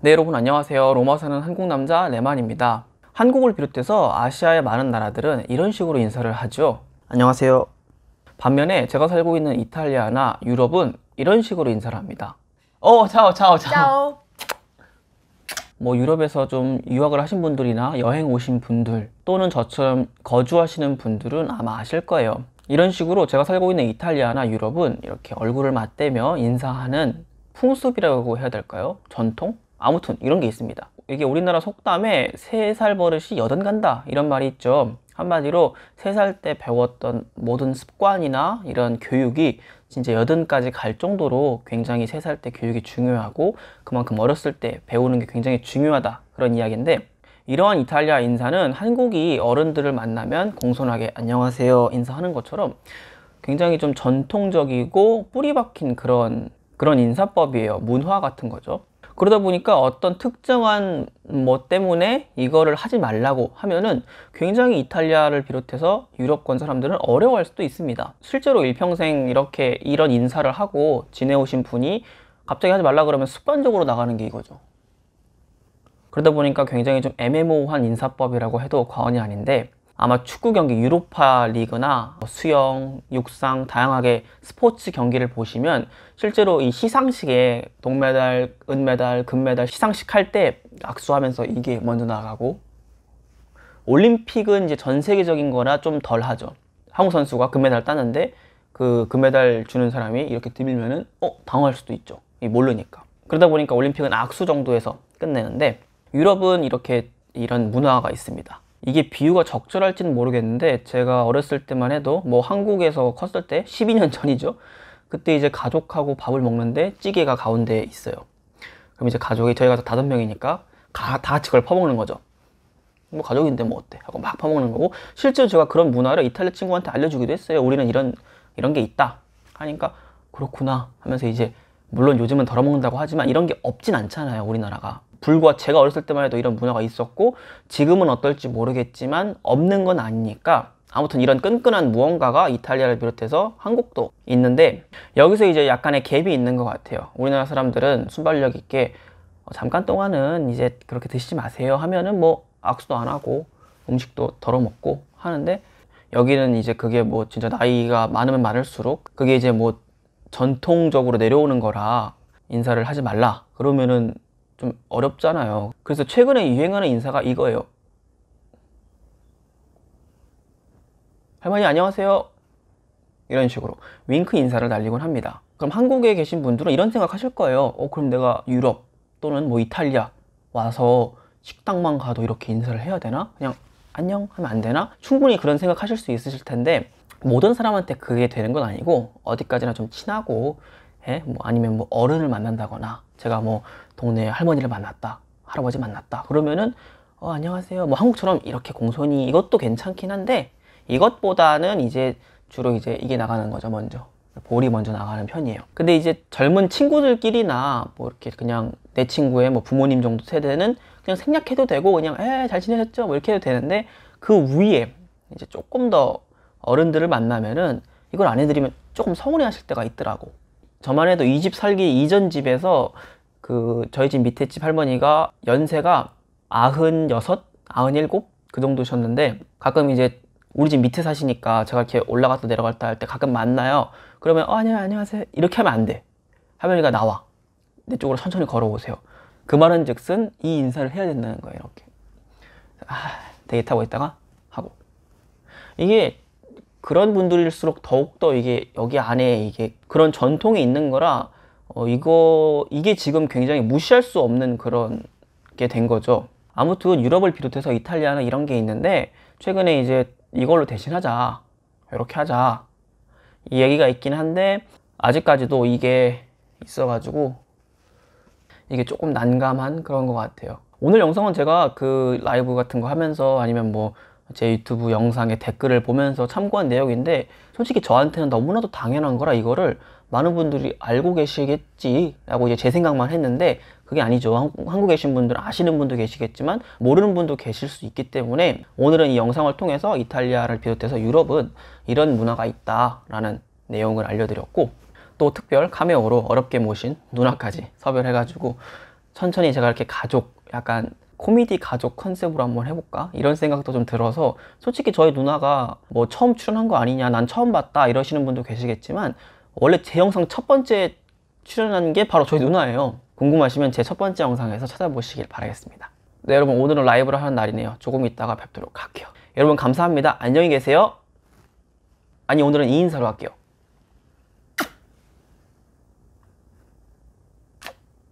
네 여러분 안녕하세요 로마 사는 한국 남자 레만입니다 한국을 비롯해서 아시아의 많은 나라들은 이런 식으로 인사를 하죠 안녕하세요 반면에 제가 살고 있는 이탈리아나 유럽은 이런 식으로 인사를 합니다 어 차오 차오 차오 뭐 유럽에서 좀 유학을 하신 분들이나 여행 오신 분들 또는 저처럼 거주하시는 분들은 아마 아실 거예요 이런 식으로 제가 살고 있는 이탈리아나 유럽은 이렇게 얼굴을 맞대며 인사하는 풍습이라고 해야 될까요? 전통? 아무튼 이런 게 있습니다. 이게 우리나라 속담에 세 살 버릇이 여든 간다 이런 말이 있죠. 한마디로 세 살 때 배웠던 모든 습관이나 이런 교육이 진짜 여든까지 갈 정도로 굉장히 세 살 때 교육이 중요하고 그만큼 어렸을 때 배우는 게 굉장히 중요하다 그런 이야기인데 이러한 이탈리아 인사는 한국이 어른들을 만나면 공손하게 안녕하세요 인사하는 것처럼 굉장히 좀 전통적이고 뿌리 박힌 그런 그런 인사법이에요. 문화 같은 거죠. 그러다 보니까 어떤 특정한 뭐 때문에 이거를 하지 말라고 하면은 굉장히 이탈리아를 비롯해서 유럽권 사람들은 어려워할 수도 있습니다. 실제로 일평생 이렇게 이런 인사를 하고 지내오신 분이 갑자기 하지 말라 그러면 습관적으로 나가는 게 이거죠. 그러다 보니까 굉장히 좀 애매모호한 인사법이라고 해도 과언이 아닌데 아마 축구 경기 유로파 리그나 뭐 수영, 육상 다양하게 스포츠 경기를 보시면 실제로 이 시상식에 동메달, 은메달, 금메달 시상식 할 때 악수하면서 이게 먼저 나가고 올림픽은 이제 전 세계적인 거라 좀 덜 하죠. 한국 선수가 금메달 따는데 그 금메달 주는 사람이 이렇게 들면은어 당황할 수도 있죠. 모르니까. 그러다 보니까 올림픽은 악수 정도에서 끝내는데 유럽은 이렇게 이런 문화가 있습니다. 이게 비유가 적절할지는 모르겠는데 제가 어렸을 때만 해도 뭐 한국에서 컸을 때 12년 전이죠. 그때 이제 가족하고 밥을 먹는데 찌개가 가운데 있어요. 그럼 이제 가족이 저희가 다섯 명이니까 다 같이 그걸 퍼먹는 거죠. 뭐 가족인데 뭐 어때 하고 막 퍼먹는 거고 실제로 제가 그런 문화를 이탈리아 친구한테 알려주기도 했어요. 우리는 이런 이런 게 있다 하니까 그렇구나 하면서 이제 물론 요즘은 덜어먹는다고 하지만 이런 게 없진 않잖아요 우리나라가 불과 제가 어렸을 때만 해도 이런 문화가 있었고 지금은 어떨지 모르겠지만 없는 건 아니니까 아무튼 이런 끈끈한 무언가가 이탈리아를 비롯해서 한국도 있는데 여기서 이제 약간의 갭이 있는 것 같아요 우리나라 사람들은 순발력 있게 어, 잠깐 동안은 이제 그렇게 드시지 마세요 하면은 뭐 악수도 안 하고 음식도 덜어 먹고 하는데 여기는 이제 그게 뭐 진짜 나이가 많으면 많을수록 그게 이제 뭐 전통적으로 내려오는 거라 인사를 하지 말라 그러면은 좀 어렵잖아요. 그래서 최근에 유행하는 인사가 이거예요. 할머니 안녕하세요. 이런 식으로 윙크 인사를 날리곤 합니다. 그럼 한국에 계신 분들은 이런 생각하실 거예요. 어, 그럼 내가 유럽 또는 뭐 이탈리아 와서 식당만 가도 이렇게 인사를 해야 되나? 그냥 안녕 하면 안 되나? 충분히 그런 생각하실 수 있으실 텐데 모든 사람한테 그게 되는 건 아니고 어디까지나 좀 친하고 예? 뭐 아니면 뭐 어른을 만난다거나 제가 뭐 동네 할머니를 만났다, 할아버지 만났다 그러면은 어, 안녕하세요. 뭐 한국처럼 이렇게 공손히 이것도 괜찮긴 한데 이것보다는 이제 주로 이제 이게 나가는 거죠 먼저 볼이 먼저 나가는 편이에요. 근데 이제 젊은 친구들끼리나 뭐 이렇게 그냥 내 친구의 뭐 부모님 정도 세대는 그냥 생략해도 되고 그냥 에 잘 지내셨죠 뭐 이렇게 해도 되는데 그 위에 이제 조금 더 어른들을 만나면은 이걸 안 해드리면 조금 서운해하실 때가 있더라고. 저만 해도 이 집 살기 이전 집에서 그 저희 집 밑에 집 할머니가 연세가 96, 97? 그 정도셨는데 가끔 이제 우리 집 밑에 사시니까 제가 이렇게 올라갔다 내려갔다 할 때 가끔 만나요. 그러면 어, 안녕 안녕하세요 이렇게 하면 안 돼. 할머니가 나와 내 쪽으로 천천히 걸어오세요. 그 말은 즉슨 이 인사를 해야 된다는 거예요 이렇게. 아, 데이트하고 있다가 하고 이게 그런 분들일수록 더욱더 이게 여기 안에 이게 그런 전통이 있는 거라 어 이거 이게 지금 굉장히 무시할 수 없는 그런 게 된 거죠. 아무튼 유럽을 비롯해서 이탈리아는 이런 게 있는데 최근에 이제 이걸로 대신하자 이렇게 하자 이 얘기가 있긴 한데 아직까지도 이게 있어가지고 이게 조금 난감한 그런 것 같아요. 오늘 영상은 제가 그 라이브 같은 거 하면서 아니면 뭐제 유튜브 영상의 댓글을 보면서 참고한 내용인데 솔직히 저한테는 너무나도 당연한 거라 이거를 많은 분들이 알고 계시겠지라고 이제 제 생각만 했는데 그게 아니죠. 한국에 계신 분들 아시는 분도 계시겠지만 모르는 분도 계실 수 있기 때문에 오늘은 이 영상을 통해서 이탈리아를 비롯해서 유럽은 이런 문화가 있다라는 내용을 알려드렸고 또 특별 카메오로 어렵게 모신 누나까지 섭외를 해가지고 천천히 제가 이렇게 가족 약간 코미디 가족 컨셉으로 한번 해볼까? 이런 생각도 좀 들어서 솔직히 저희 누나가 뭐 처음 출연한 거 아니냐 난 처음 봤다 이러시는 분도 계시겠지만 원래 제 영상 첫 번째 출연한 게 바로 저희 누나예요 궁금하시면 제 첫 번째 영상에서 찾아보시길 바라겠습니다 네 여러분 오늘은 라이브를 하는 날이네요 조금 있다가 뵙도록 할게요 여러분 감사합니다 안녕히 계세요 아니 오늘은 이인사로 할게요